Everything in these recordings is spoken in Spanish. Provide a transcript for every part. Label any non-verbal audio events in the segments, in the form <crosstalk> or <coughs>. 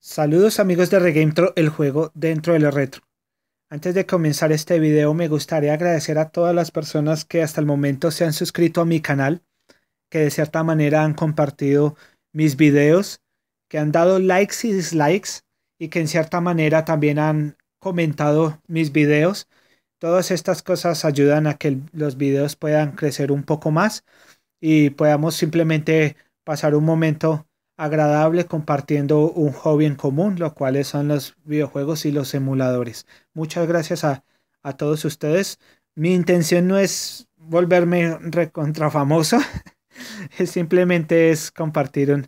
Saludos amigos de Regametro, el juego dentro de lo retro. Antes de comenzar este video me gustaría agradecer a todas las personas que hasta el momento se han suscrito a mi canal, que de cierta manera han compartido mis videos, que han dado likes y dislikes y que en cierta manera también han comentado mis videos. Todas estas cosas ayudan a que los videos puedan crecer un poco más y podamos simplemente pasar un momento agradable compartiendo un hobby en común, lo cuales son los videojuegos y los emuladores. Muchas gracias a, todos ustedes. Mi intención no es volverme recontrafamoso <laughs> simplemente es compartir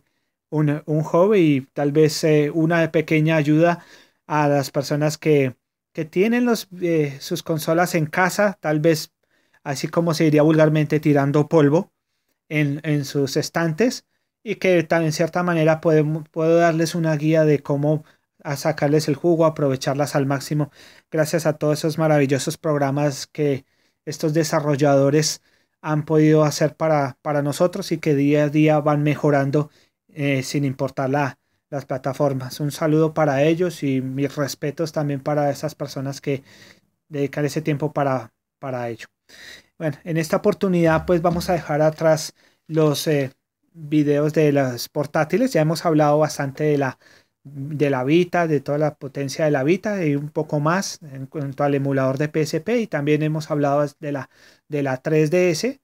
un, hobby y tal vez eh, una pequeña ayuda a las personas que, que tienen eh, sus consolas en casa, tal vez así como se diría vulgarmente tirando polvo en sus estantes y que en cierta manera puedo, puedo darles una guía de cómo a sacarles el jugo, aprovecharlas al máximo, gracias a todos esos maravillosos programas que estos desarrolladores han podido hacer para, nosotros y que día a día van mejorando eh, sin importar las plataformas. Un saludo para ellos y mis respetos también para esas personas que dedican ese tiempo para, para ello. Bueno, en esta oportunidad pues vamos a dejar atrás los... Eh, videos de las portátiles. Ya hemos hablado bastante de la, de la Vita, de toda la potencia de la Vita y un poco más en cuanto al emulador de PSP y también hemos hablado de la, de la 3DS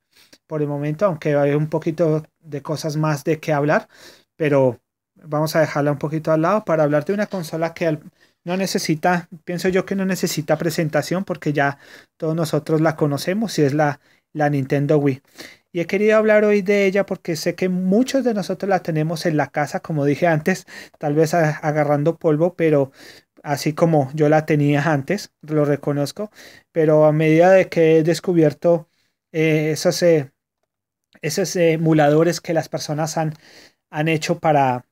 por el momento, aunque hay un poquito de cosas más de qué hablar, pero vamos a dejarla un poquito al lado para hablar de una consola que no necesita, pienso yo que no necesita presentación porque ya todos nosotros la conocemos y es la la Nintendo Wii. Y he querido hablar hoy de ella porque sé que muchos de nosotros la tenemos en la casa, como dije antes, tal vez agarrando polvo, pero así como yo la tenía antes, lo reconozco, pero a medida de que he descubierto eh, esos, eh, esos emuladores que las personas han, han hecho para,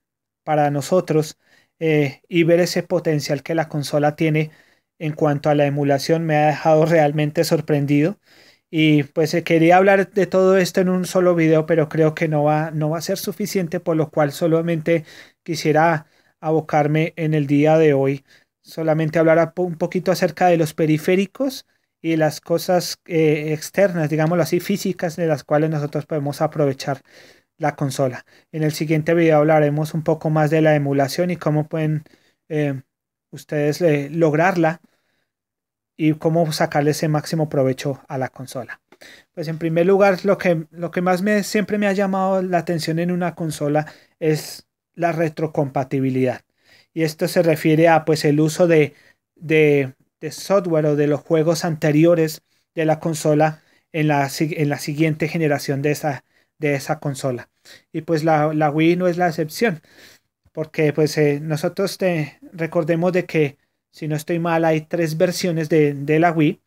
para nosotros eh, y ver ese potencial que la consola tiene en cuanto a la emulación me ha dejado realmente sorprendido y pues eh, quería hablar de todo esto en un solo video, pero creo que no va, no va a ser suficiente, por lo cual solamente quisiera abocarme en el día de hoy. Solamente hablar un poquito acerca de los periféricos y las cosas eh, externas, digámoslo así, físicas de las cuales nosotros podemos aprovechar la consola. En el siguiente video hablaremos un poco más de la emulación y cómo pueden eh, ustedes lograrla y cómo sacarle ese máximo provecho a la consola. Pues en primer lugar, lo que, lo que más me, siempre me ha llamado la atención en una consola es la retrocompatibilidad. Y esto se refiere a pues el uso de, de, software o de los juegos anteriores de la consola en la, en la siguiente generación de esa, de esa consola. Y pues la, Wii no es la excepción, porque pues eh, nosotros te, recordemos de que si no estoy mal, hay tres versiones de, de la Wii.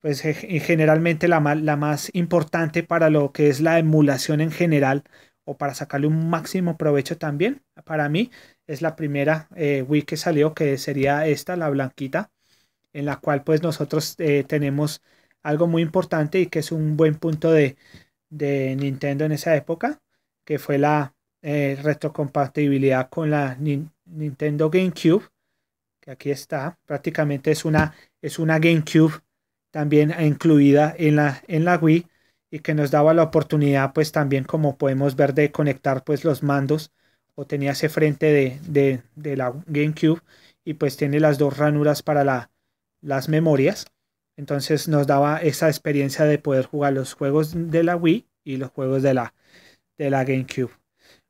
Pues eh, eh, generalmente la, la más importante para lo que es la emulación en general o para sacarle un máximo provecho también, para mí es la primera eh, Wii que salió, que sería esta, la blanquita, en la cual pues nosotros tenemos algo muy importante y que es un buen punto de, Nintendo en esa época, que fue la retrocompatibilidad con la Nintendo GameCube aquí está, prácticamente es una, es una GameCube también incluida en la, en la Wii y que nos daba la oportunidad pues también como podemos ver de conectar pues los mandos o tenía ese frente de, la GameCube y pues tiene las dos ranuras para las memorias. Entonces nos daba esa experiencia de poder jugar los juegos de la Wii y los juegos de la, de la GameCube.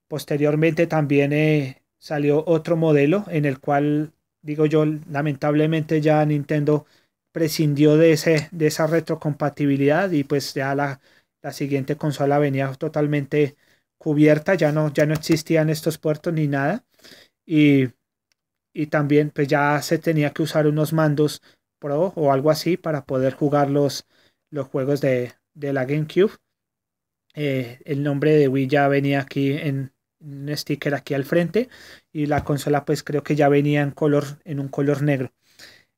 Posteriormente también eh, salió otro modelo en el cual digo yo, lamentablemente ya Nintendo prescindió de, ese, de esa retrocompatibilidad y pues ya la, la siguiente consola venía totalmente cubierta, ya no, ya no existían estos puertos ni nada. Y, también pues ya se tenía que usar unos mandos Pro o algo así para poder jugar los, los juegos de, la GameCube. Eh, el nombre de Wii ya venía aquí en, un sticker aquí al frente y la consola pues creo que ya venía en color en un color negro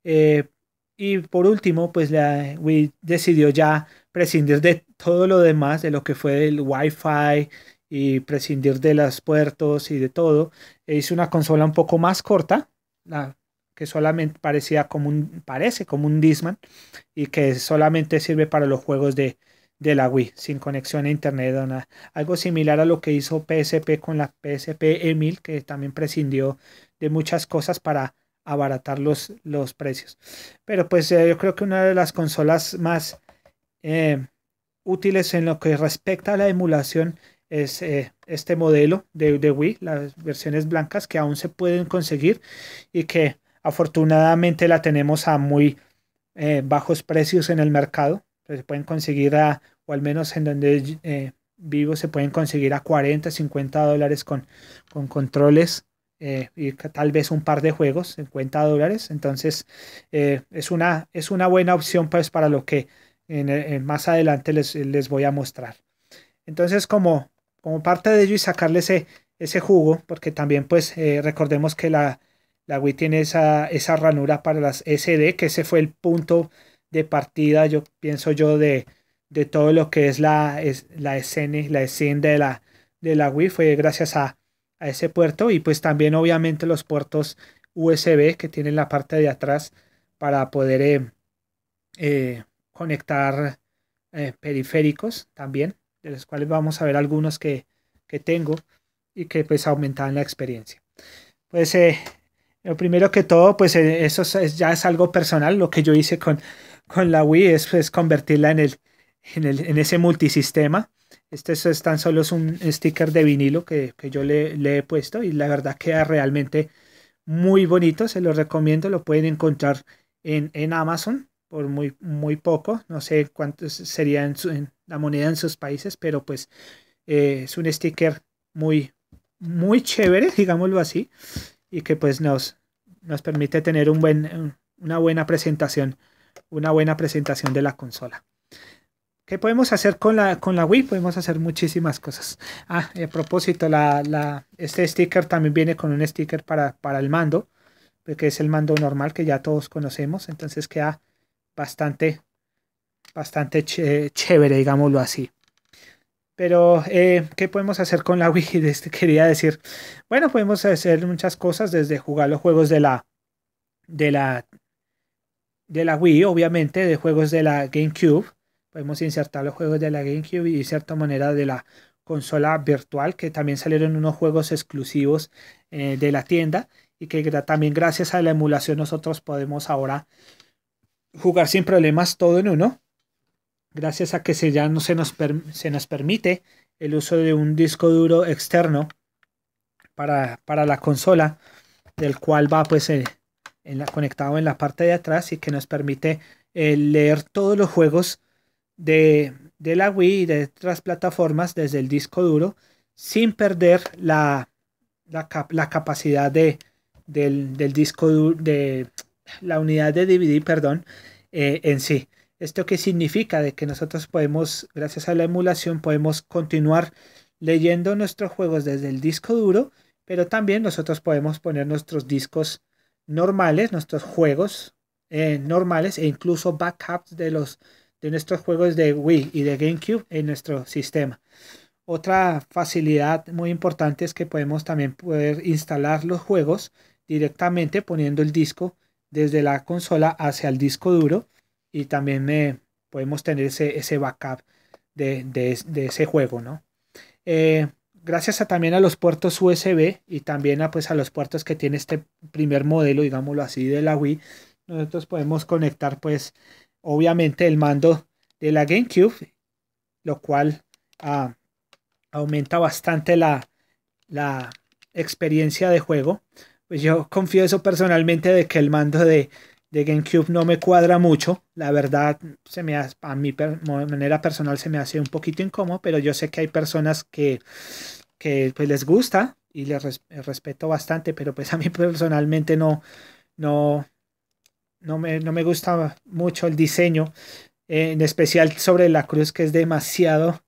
eh, y por último pues la decidió ya prescindir de todo lo demás de lo que fue el Wi-Fi y prescindir de los puertos y de todo e hizo una consola un poco más corta la, que solamente parecía como un parece como un Disman y que solamente sirve para los juegos de de la Wii sin conexión a internet o nada. Algo similar a lo que hizo PSP con la PSP e que también prescindió de muchas cosas para abaratar los, los precios. Pero pues eh, yo creo que una de las consolas más eh, útiles en lo que respecta a la emulación es eh, este modelo de, Wii, las versiones blancas que aún se pueden conseguir y que afortunadamente la tenemos a muy bajos precios en el mercado. Se pueden conseguir a al menos en donde eh, vivo se pueden conseguir a 40, 50 dólares con, con controles eh, y tal vez un par de juegos, 50 dólares. Entonces eh, es, una, es una buena opción pues para lo que más adelante les, voy a mostrar. Entonces como, como parte de ello y sacarle ese, jugo, porque también pues recordemos que la, la Wii tiene esa, esa ranura para las SD, que ese fue el punto de partida, yo pienso yo, de, de todo lo que es la, la escena, la escena de la, de la Wii fue gracias a, ese puerto y pues también obviamente los puertos USB que tienen la parte de atrás para poder eh, eh, conectar eh, periféricos también, de los cuales vamos a ver algunos que, tengo y que pues aumentan la experiencia. Pues lo primero que todo, pues eso ya es algo personal, lo que yo hice con, con la Wii es pues, convertirla en el, en, ese multisistema. Este es tan solo es un sticker de vinilo que, yo le, he puesto y la verdad queda realmente muy bonito. Se lo recomiendo, lo pueden encontrar en, en Amazon por muy, muy poco. No sé cuánto sería en, la moneda en sus países, pero pues eh, es un sticker muy, muy chévere, <laughs> digámoslo así, y que pues nos, nos permite tener un buen, una buena presentación, una buena presentación de la consola. ¿Qué podemos hacer con la, con la Wii? Podemos hacer muchísimas cosas. Ah, a propósito, la, este sticker también viene con un sticker para, el mando, porque es el mando normal que ya todos conocemos, entonces queda bastante, bastante chévere, digámoslo así. Pero, eh, ¿qué podemos hacer con la Wii? <laughs> Este, quería decir, bueno, podemos hacer muchas cosas, desde jugar los juegos de la, de la, de la Wii, obviamente, de juegos de la GameCube, Podemos insertar los juegos de la GameCube y de cierta manera de la consola virtual, que también salieron unos juegos exclusivos eh, de la tienda y que también gracias a la emulación nosotros podemos ahora jugar sin problemas todo en uno, gracias a que se ya no se nos, se nos permite el uso de un disco duro externo para, la consola, del cual va pues eh, conectado en la parte de atrás y que nos permite eh, leer todos los juegos de, la Wii y de otras plataformas desde el disco duro sin perder la, capacidad de, del, disco duro, de la unidad de DVD, perdón, eh, en sí. ¿Esto qué significa? De que nosotros podemos, gracias a la emulación, podemos continuar leyendo nuestros juegos desde el disco duro, pero también nosotros podemos poner nuestros discos normales, nuestros juegos eh, normales e incluso backups de los de nuestros juegos de Wii y de GameCube en nuestro sistema. Otra facilidad muy importante es que podemos también poder instalar los juegos directamente poniendo el disco desde la consola hacia el disco duro y también podemos tener ese, backup de, ese juego, ¿no? Eh, gracias también a los puertos USB y también a, pues, a los puertos que tiene este primer modelo, digámoslo así, de la Wii, nosotros podemos conectar pues obviamente el mando de la GameCube, lo cual ah, aumenta bastante la, la experiencia de juego. Pues yo confieso personalmente de que el mando de, de GameCube no me cuadra mucho. La verdad, se me hace, a mi manera personal se me hace un poquito incómodo, pero yo sé que hay personas que, pues, les gusta y les, respeto bastante, pero pues a mí personalmente no, no, no me, gusta mucho el diseño, eh, en especial sobre la cruz que es demasiado,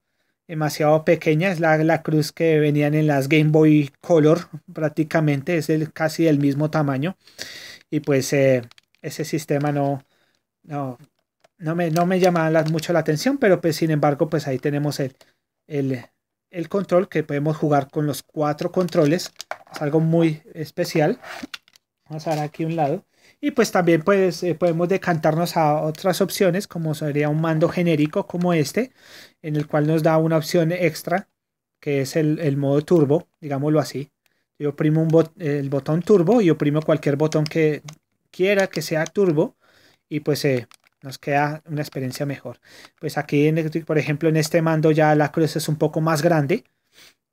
demasiado pequeña. Es la, la cruz que venían en las Game Boy Color prácticamente, es el, casi del mismo tamaño. Y pues eh, ese sistema no, no, no, me, no me llama mucho la atención, pero pues sin embargo pues ahí tenemos el, el, el control que podemos jugar con los cuatro controles. Es algo muy especial. Vamos a dar aquí un lado. Y pues también pues, eh, podemos decantarnos a otras opciones, como sería un mando genérico como este, en el cual nos da una opción extra, que es el, modo turbo, digámoslo así. Yo oprimo un el botón turbo y oprimo cualquier botón que quiera que sea turbo y pues eh, nos queda una experiencia mejor. Pues aquí, en, por ejemplo, en este mando ya la cruz es un poco más grande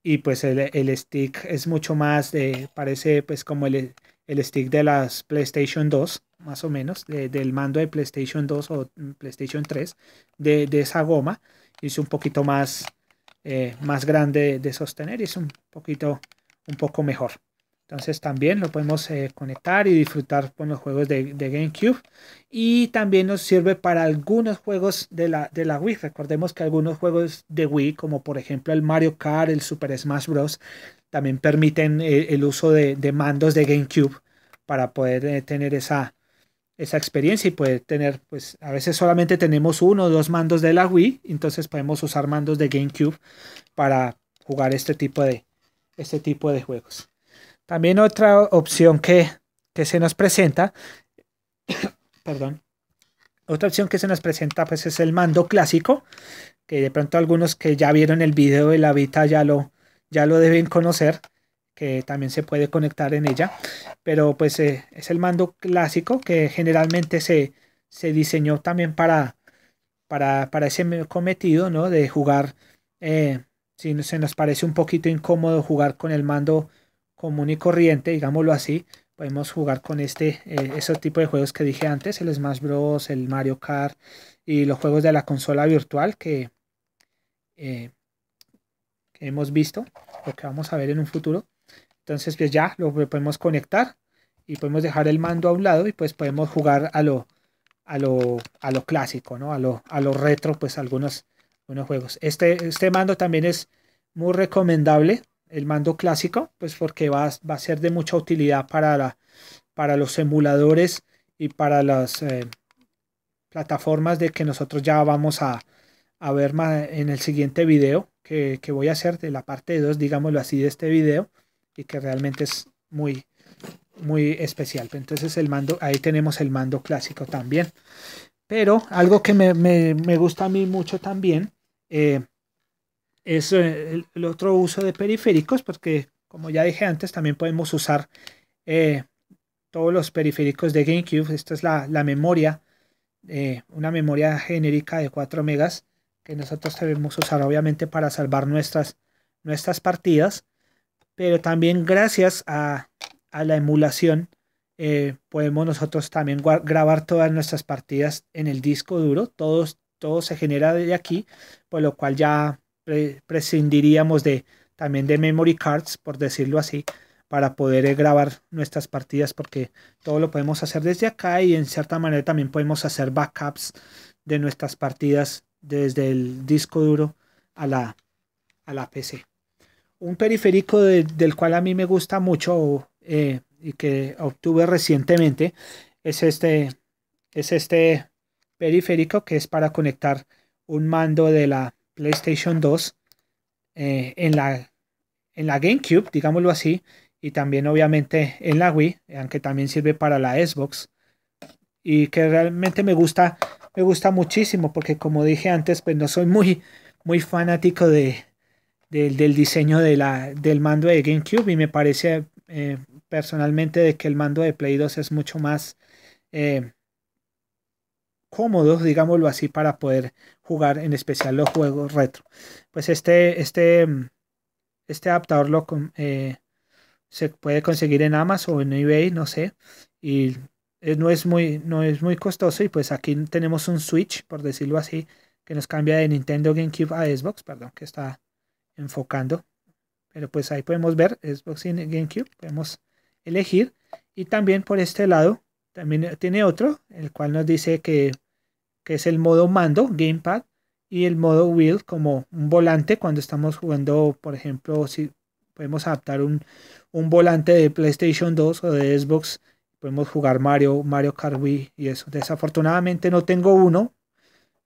y pues el, stick es mucho más, parece pues como el, el stick de las PlayStation 2, más o menos, del mando de PlayStation 2 o mm, PlayStation 3, de, esa goma. es un poquito más, eh, más grande de sostener y es un poquito, un poco mejor. Entonces también lo podemos eh, conectar y disfrutar con los juegos de, de, GameCube. Y también nos sirve para algunos juegos de la, de la Wii. Recordemos que algunos juegos de Wii, como por ejemplo el Mario Kart, el Super Smash Bros., también permiten eh, el uso de, mandos de GameCube para poder eh, tener esa, esa experiencia y poder tener, pues a veces solamente tenemos uno o dos mandos de la Wii, entonces podemos usar mandos de GameCube para jugar este tipo de, este tipo de juegos. También otra opción que, se nos presenta, <coughs> perdón, otra opción que se nos presenta pues es el mando clásico, que de pronto algunos que ya vieron el video de la Vita ya lo, ya lo deben conocer, que también se puede conectar en ella, pero pues eh, es el mando clásico que generalmente se, se diseñó también para, para, para, ese cometido, ¿no? De jugar, eh, si se nos parece un poquito incómodo jugar con el mando común y corriente, digámoslo así, podemos jugar con este, eh, ese tipo de juegos que dije antes, el Smash Bros, el Mario Kart y los juegos de la consola virtual que hemos visto, lo que vamos a ver en un futuro. Entonces pues ya lo podemos conectar y podemos dejar el mando a un lado y pues podemos jugar a lo, a lo, a lo clásico, ¿no? A lo, a lo retro, pues algunos, juegos. Este, este mando también es muy recomendable, el mando clásico, pues porque va, va a ser de mucha utilidad para, para los emuladores y para las eh, plataformas de que nosotros ya vamos a, ver más en el siguiente video que, voy a hacer de la parte 2, digámoslo así, de este video y que realmente es muy, muy especial. Entonces el mando, ahí tenemos el mando clásico también. Pero algo que me, me, me gusta a mí mucho también eh, es eh, el, otro uso de periféricos, porque como ya dije antes, también podemos usar eh, todos los periféricos de GameCube. Esta es la, la memoria, una memoria genérica de 4 megas que nosotros debemos usar obviamente para salvar nuestras, nuestras partidas, pero también gracias a, a la emulación eh, podemos nosotros también grabar todas nuestras partidas en el disco duro, todo, todo se genera desde aquí, por lo cual ya prescindiríamos de también de memory cards, por decirlo así, para poder eh, grabar nuestras partidas, porque todo lo podemos hacer desde acá y en cierta manera también podemos hacer backups de nuestras partidas desde el disco duro a la, a la PC. Un periférico del cual a mí me gusta mucho eh, y que obtuve recientemente es este, es este periférico que es para conectar un mando de la PlayStation 2 eh, en, la, en la GameCube, digámoslo así, y también obviamente en la Wii, aunque también sirve para la Xbox, y que realmente me gusta me gusta muchísimo porque como dije antes, pues no soy muy, muy fanático de, del diseño de la, del mando de GameCube y me parece eh, personalmente de que el mando de Play 2 es mucho más eh, cómodo, digámoslo así, para poder jugar en especial los juegos retro. Pues este, este, este adaptador lo, eh, se puede conseguir en Amazon o en eBay, no sé, y eh, no, es muy, no es muy costoso y pues aquí tenemos un switch, por decirlo así, que nos cambia de Nintendo GameCube a Xbox, perdón, que está enfocando. Pero pues ahí podemos ver Xbox y GameCube, podemos elegir. Y también por este lado, también tiene otro, el cual nos dice que, que es el modo mando, gamepad, y el modo wheel como un volante cuando estamos jugando, por ejemplo, si podemos adaptar un volante de PlayStation 2 o de Xbox podemos jugar Mario, Mario Kart Wii y eso. Desafortunadamente no tengo uno,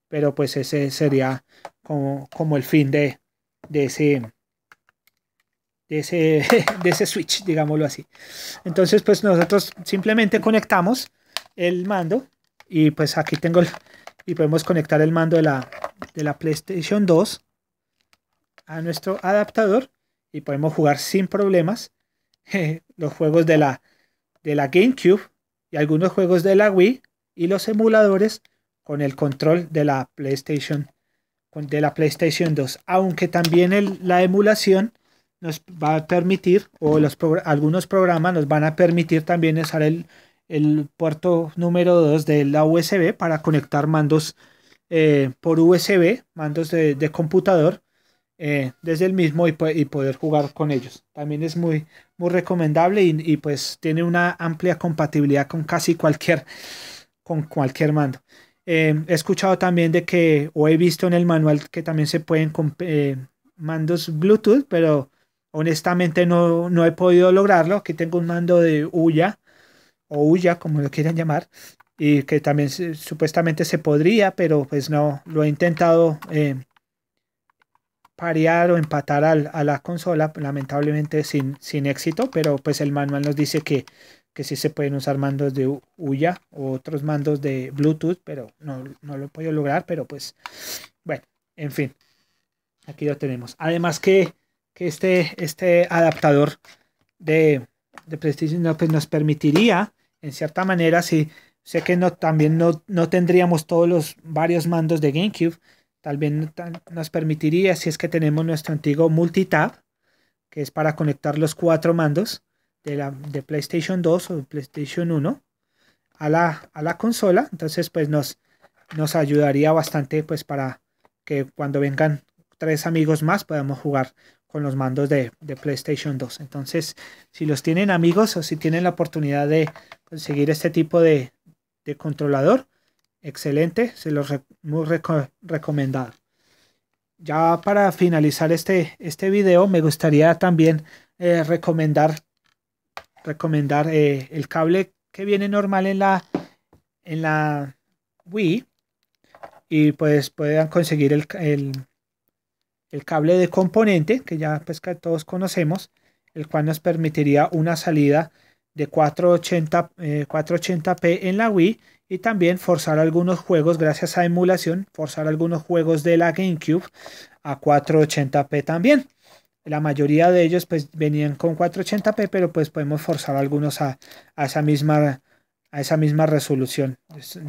pero pues ese sería como, el fin de, de ese de ese, <laughs> de ese switch, digámoslo así. Entonces, pues nosotros simplemente conectamos el mando y pues aquí tengo y podemos conectar el mando de la, de la PlayStation 2 a nuestro adaptador y podemos jugar sin problemas <laughs> los juegos de la de la GameCube y algunos juegos de la Wii y los emuladores con el control de la PlayStation de la PlayStation 2, aunque también la emulación nos va a permitir o algunos programas nos van a permitir también usar el, el puerto número 2 de la USB para conectar mandos eh, por USB, mandos de, de computador eh, desde el mismo y, poder jugar con ellos. También es muy, muy recomendable y, pues tiene una amplia compatibilidad con casi cualquier, con cualquier mando. Eh, he escuchado también de que, o he visto en el manual que también se pueden con eh, mandos Bluetooth, pero honestamente no, he podido lograrlo. Aquí tengo un mando de Uya o Uya, como lo quieran llamar, y que también supuestamente se podría, pero pues no, lo he intentado parear o empatar a la consola, lamentablemente sin, éxito, pero pues el manual nos dice que, que sí se pueden usar mandos de Uya o otros mandos de Bluetooth, pero no, lo he podido lograr, pero pues bueno, en fin, aquí lo tenemos. Además que, que este, este adaptador de, de pues, nos permitiría, en cierta manera, si sé que no, también no, no tendríamos todos los varios mandos de GameCube, Tal vez nos permitiría, si es que tenemos nuestro antiguo multitab, que es para conectar los cuatro mandos de, la, de PlayStation 2 o PlayStation 1 a la, consola. Entonces, pues nos, nos ayudaría bastante pues para que cuando vengan tres amigos más podamos jugar con los mandos de, PlayStation 2. Entonces, si los tienen amigos o si tienen la oportunidad de conseguir este tipo de, de controlador, excelente, se los muy recomendado. Ya para finalizar este, este video me gustaría también eh, recomendar, recomendar eh, el cable que viene normal en la, en la Wii y pues puedan conseguir el, el, cable de componente que ya pues que todos conocemos, el cual nos permitiría una salida de 480, 480p eh, en la Wii y también forzar algunos juegos gracias a emulación, forzar algunos juegos de la GameCube a 480p también. La mayoría de ellos pues venían con 480p, pero pues podemos forzar algunos a, esa misma a esa misma resolución.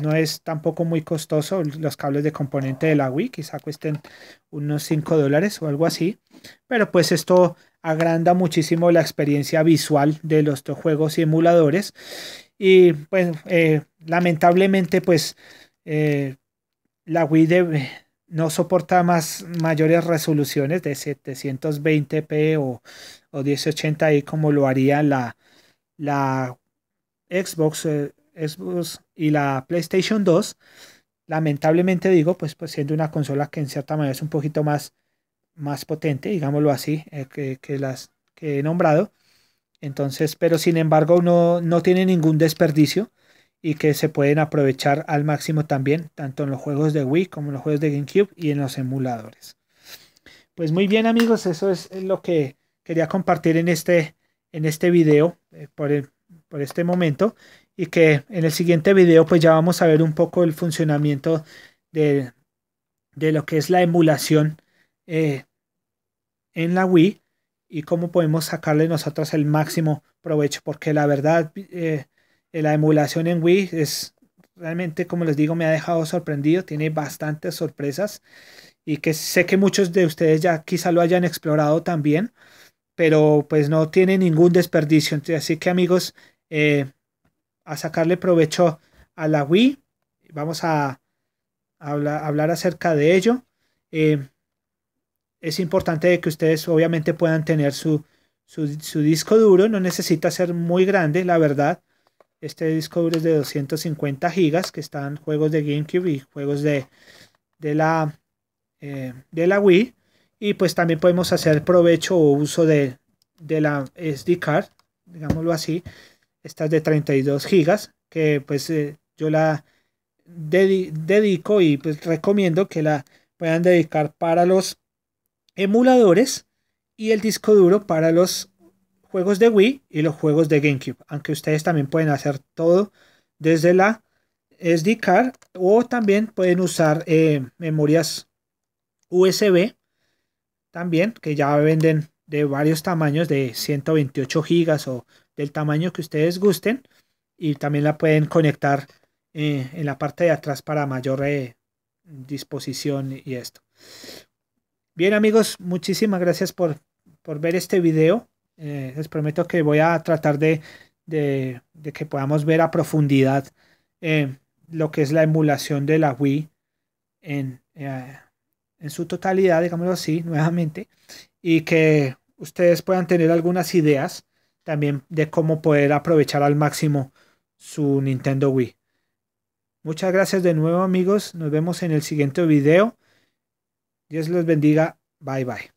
No es tampoco muy costoso los cables de componente de la Wii, quizá cuesten unos 5 dólares o algo así, pero pues esto agranda muchísimo la experiencia visual de los juegos y emuladores y pues eh, lamentablemente, pues eh, la Wii no soporta más mayores resoluciones de 720p o, o 1080i como lo haría la, Xbox, eh, Xbox y la PlayStation 2. Lamentablemente digo, pues, pues siendo una consola que en cierta manera es un poquito más, más potente, digámoslo así, eh, que, las que he nombrado. Entonces, pero sin embargo no tiene ningún desperdicio y que se pueden aprovechar al máximo también, tanto en los juegos de Wii como en los juegos de GameCube y en los emuladores. Pues muy bien amigos, eso es lo que quería compartir en este, en este video eh, por, este momento y que en el siguiente video pues ya vamos a ver un poco el funcionamiento de, lo que es la emulación eh, en la Wii y cómo podemos sacarle nosotros el máximo provecho porque la verdad eh, eh, la emulación en Wii es realmente, como les digo, me ha dejado sorprendido. Tiene bastantes sorpresas y que sé que muchos de ustedes ya quizá lo hayan explorado también, pero pues no tiene ningún desperdicio. Así que amigos, eh, a sacarle provecho a la Wii, vamos a hablar, acerca de ello. Eh, es importante que ustedes obviamente puedan tener su disco duro, no necesita ser muy grande, la verdad. Este disco duro es de 250 gigas que están juegos de GameCube y juegos de, la, eh, de la Wii. Y pues también podemos hacer provecho o uso de, de la SD card, digámoslo así. Esta es de 32 gigas que pues eh, yo la dedico y pues recomiendo que la puedan dedicar para los emuladores y el disco duro para los juegos de Wii y los juegos de GameCube, aunque ustedes también pueden hacer todo desde la SD card o también pueden usar eh, memorias USB también que ya venden de varios tamaños de 128 gigas o del tamaño que ustedes gusten y también la pueden conectar eh, en la parte de atrás para mayor eh, disposición y esto bien amigos muchísimas gracias por, por ver este video eh, les prometo que voy a tratar de, que podamos ver a profundidad eh, lo que es la emulación de la Wii en, eh, en su totalidad, digámoslo así, nuevamente, y que ustedes puedan tener algunas ideas también de cómo poder aprovechar al máximo su Nintendo Wii. Muchas gracias de nuevo amigos, nos vemos en el siguiente video. Dios los bendiga, bye bye.